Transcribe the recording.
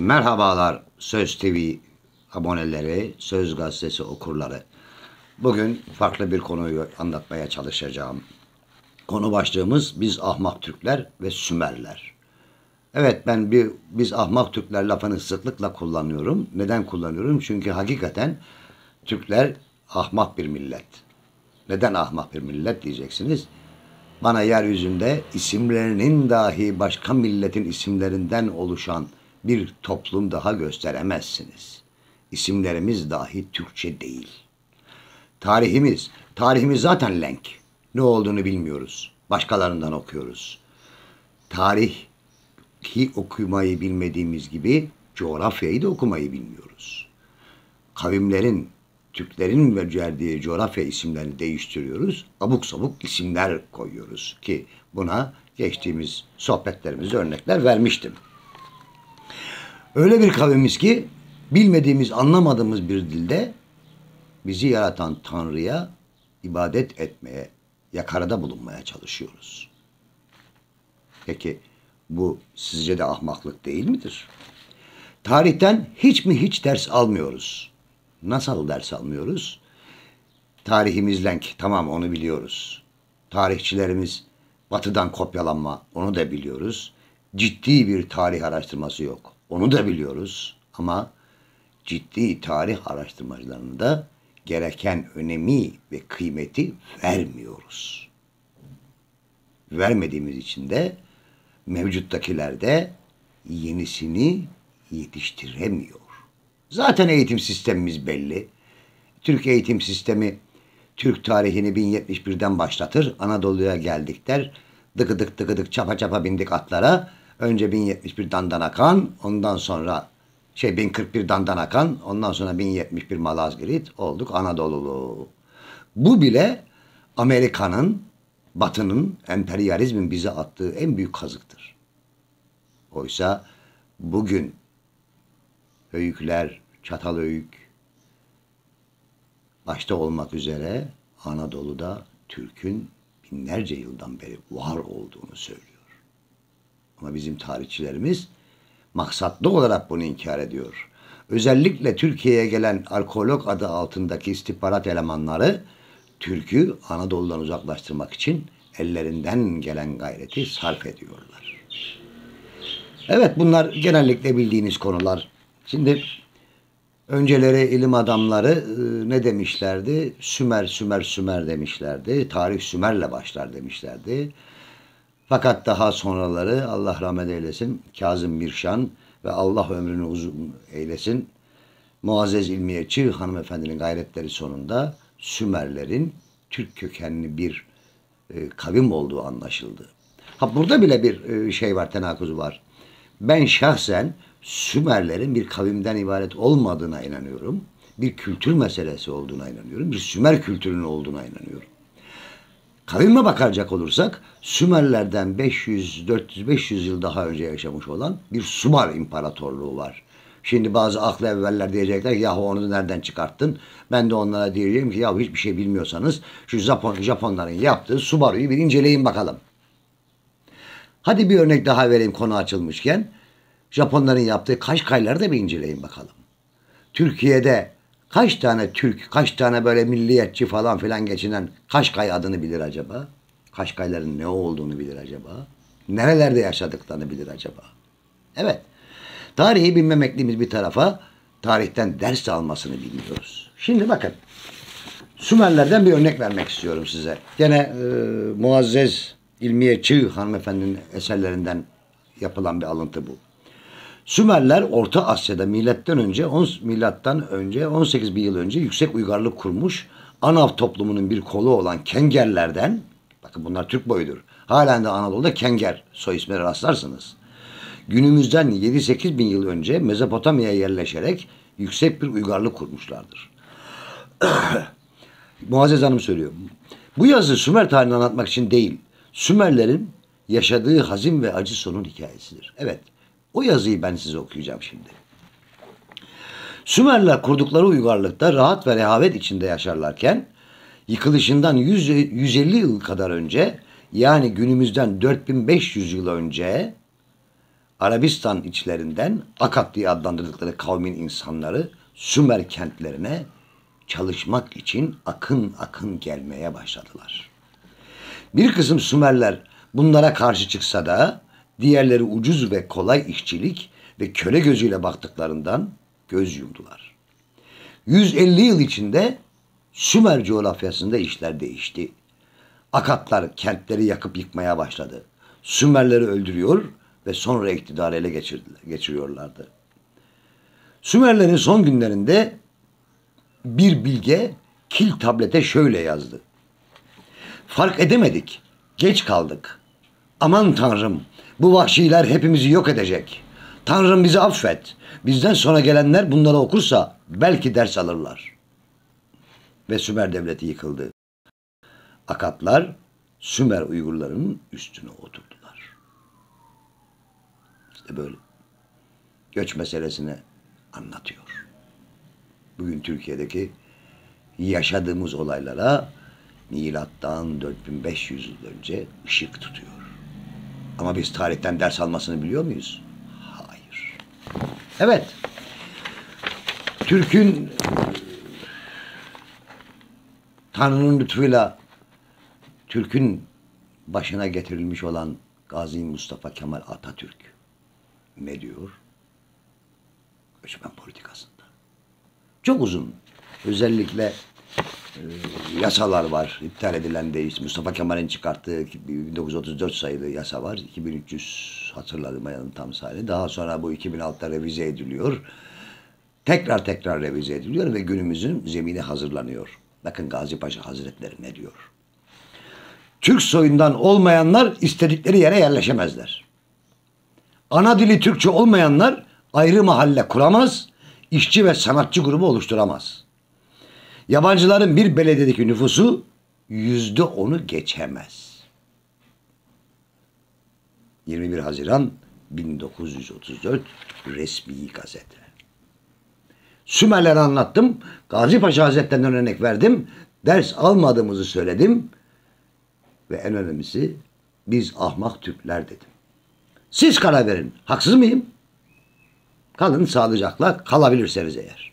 Merhabalar Söz TV aboneleri, Söz Gazetesi okurları. Bugün farklı bir konuyu anlatmaya çalışacağım. Konu başlığımız biz ahmak Türkler ve Sümerler. Evet ben bir biz ahmak Türkler lafını sıklıkla kullanıyorum. Neden kullanıyorum? Çünkü hakikaten Türkler ahmak bir millet. Neden ahmak bir millet diyeceksiniz. Bana yeryüzünde isimlerinin dahi başka milletin isimlerinden oluşan bir toplum daha gösteremezsiniz. İsimlerimiz dahi Türkçe değil. Tarihimiz, tarihimiz zaten lenk. Ne olduğunu bilmiyoruz. Başkalarından okuyoruz. Tarih ki okumayı bilmediğimiz gibi coğrafyayı da okumayı bilmiyoruz. Kavimlerin, Türklerin verdiği coğrafya isimlerini değiştiriyoruz. Abuk sabuk isimler koyuyoruz ki buna geçtiğimiz sohbetlerimizde örnekler vermiştim. Öyle bir kavimiz ki bilmediğimiz, anlamadığımız bir dilde bizi yaratan Tanrı'ya ibadet etmeye, yakarada bulunmaya çalışıyoruz. Peki bu sizce de ahmaklık değil midir? Tarihten hiç mi hiç ders almıyoruz? Nasıl ders almıyoruz? Tarihimiz lenk, tamam onu biliyoruz. Tarihçilerimiz batıdan kopyalanma, onu da biliyoruz. Ciddi bir tarih araştırması yok. Onu da biliyoruz ama ciddi tarih araştırmacılarında gereken önemi ve kıymeti vermiyoruz. Vermediğimiz için de mevcuttakilerde yenisini yetiştiremiyor. Zaten eğitim sistemimiz belli. Türk eğitim sistemi Türk tarihini 1071'den başlatır. Anadolu'ya geldikler, der. Dıkıdık dıkıdık çapa çapa bindik atlara. Önce 1071 Dandan Akan, ondan sonra şey 1041 Dandan Akan, ondan sonra 1071 Malazgirt olduk Anadolulu. Bu bile Amerika'nın, Batı'nın, emperyalizmin bize attığı en büyük kazıktır. Oysa bugün öyküler, çatal öykü başta olmak üzere Anadolu'da Türk'ün binlerce yıldan beri var olduğunu söylüyor. Ama bizim tarihçilerimiz maksatlı olarak bunu inkar ediyor. Özellikle Türkiye'ye gelen arkeolog adı altındaki istihbarat elemanları Türk'ü Anadolu'dan uzaklaştırmak için ellerinden gelen gayreti sarf ediyorlar. Evet bunlar genellikle bildiğiniz konular. Şimdi önceleri ilim adamları e, ne demişlerdi? Sümer, Sümer, Sümer demişlerdi. Tarih Sümer'le başlar demişlerdi. Fakat daha sonraları Allah rahmet eylesin Kazım Mirşan ve Allah ömrünü uzun eylesin Muazzez İlmiyetçi hanımefendinin gayretleri sonunda Sümerlerin Türk kökenli bir e, kavim olduğu anlaşıldı. Ha burada bile bir e, şey var, tenakuz var. Ben şahsen Sümerlerin bir kavimden ibaret olmadığına inanıyorum. Bir kültür meselesi olduğuna inanıyorum. Bir Sümer kültürünün olduğuna inanıyorum. Kavime bakacak olursak Sümerlerden 500, 400, 500 yıl daha önce yaşamış olan bir Sumer imparatorluğu var. Şimdi bazı aklı evveller diyecekler ki yahu onu nereden çıkarttın? Ben de onlara diyeceğim ki yahu hiçbir şey bilmiyorsanız şu Japon, Japonların yaptığı Subaru'yu bir inceleyin bakalım. Hadi bir örnek daha vereyim konu açılmışken. Japonların yaptığı Kaşkayları da bir inceleyin bakalım. Türkiye'de kaç tane Türk, kaç tane böyle milliyetçi falan filan geçinen Kaşkay adını bilir acaba? Kaşkayların ne olduğunu bilir acaba? Nerelerde yaşadıklarını bilir acaba? Evet. Tarihi bilmemekliğimiz bir tarafa tarihten ders almasını bilmiyoruz. Şimdi bakın. Sümerlerden bir örnek vermek istiyorum size. Gene e, Muazzez İlmiye Çığ hanımefendinin eserlerinden yapılan bir alıntı bu. Sümerler Orta Asya'da milattan önce 10 milattan önce 18 bin yıl önce yüksek uygarlık kurmuş. Anav toplumunun bir kolu olan Kengerlerden bakın bunlar Türk boyudur. Halen de Anadolu'da Kenger soy ismine rastlarsınız. Günümüzden 7-8 bin yıl önce Mezopotamya'ya yerleşerek yüksek bir uygarlık kurmuşlardır. Muazzez Hanım söylüyor. Bu yazı Sümer tarihini anlatmak için değil, Sümerlerin yaşadığı hazin ve acı sonun hikayesidir. Evet, o yazıyı ben size okuyacağım şimdi. Sümerler kurdukları uygarlıkta rahat ve rehavet içinde yaşarlarken yıkılışından 100, 150 yıl kadar önce yani günümüzden 4500 yıl önce Arabistan içlerinden Akat diye adlandırdıkları kavmin insanları Sümer kentlerine çalışmak için akın akın gelmeye başladılar. Bir kısım Sümerler bunlara karşı çıksa da Diğerleri ucuz ve kolay işçilik ve köle gözüyle baktıklarından göz yumdular. 150 yıl içinde Sümer coğrafyasında işler değişti. Akatlar kentleri yakıp yıkmaya başladı. Sümerleri öldürüyor ve sonra iktidarı ele geçiriyorlardı. Sümerlerin son günlerinde bir bilge kil tablete şöyle yazdı. Fark edemedik, geç kaldık. Aman tanrım bu vahşiler hepimizi yok edecek. Tanrım bizi affet. Bizden sonra gelenler bunları okursa belki ders alırlar. Ve Sümer devleti yıkıldı. Akatlar Sümer Uygurlarının üstüne oturdular. İşte böyle. Göç meselesini anlatıyor. Bugün Türkiye'deki yaşadığımız olaylara milattan 4500 yıl önce ışık tutuyor. Ama biz tarihten ders almasını biliyor muyuz? Hayır. Evet. Türk'ün Tanrı'nın lütfuyla Türk'ün başına getirilmiş olan Gazi Mustafa Kemal Atatürk ne diyor? Göçmen politikasında. Çok uzun. Özellikle ee, yasalar var. İptal edilen değiş. Mustafa Kemal'in çıkarttığı 1934 sayılı yasa var. 2300 hatırladım tam sayılı. Daha sonra bu 2006'da revize ediliyor. Tekrar tekrar revize ediliyor ve günümüzün zemini hazırlanıyor. Bakın Gazi Paşa Hazretleri ne diyor? Türk soyundan olmayanlar istedikleri yere yerleşemezler. Ana dili Türkçe olmayanlar ayrı mahalle kuramaz, işçi ve sanatçı grubu oluşturamaz.'' Yabancıların bir belediyedeki nüfusu yüzde onu geçemez. 21 Haziran 1934 resmi gazete. Sümerleri anlattım. Gazi Paşa Hazretlerinden örnek verdim. Ders almadığımızı söyledim. Ve en önemlisi biz ahmak Türkler dedim. Siz karar verin. Haksız mıyım? Kalın sağlıcakla kalabilirseniz eğer.